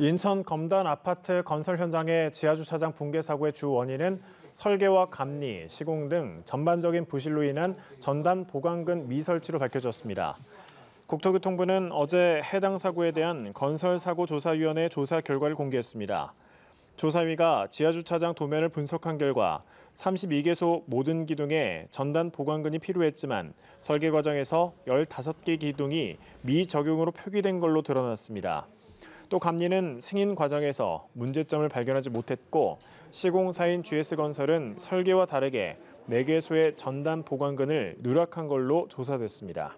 인천 검단 아파트 건설 현장의 지하주차장 붕괴 사고의 주 원인은 설계와 감리, 시공 등 전반적인 부실로 인한 전단 보강근 미설치로 밝혀졌습니다. 국토교통부는 어제 해당 사고에 대한 건설사고조사위원회 조사 결과를 공개했습니다. 조사위가 지하주차장 도면을 분석한 결과 32개소 모든 기둥에 전단 보강근이 필요했지만 설계 과정에서 15개 기둥이 미적용으로 표기된 걸로 드러났습니다. 또 감리는 승인 과정에서 문제점을 발견하지 못했고 시공사인 GS건설은 설계와 다르게 매개소의 네 전단 보관근을 누락한 걸로 조사됐습니다.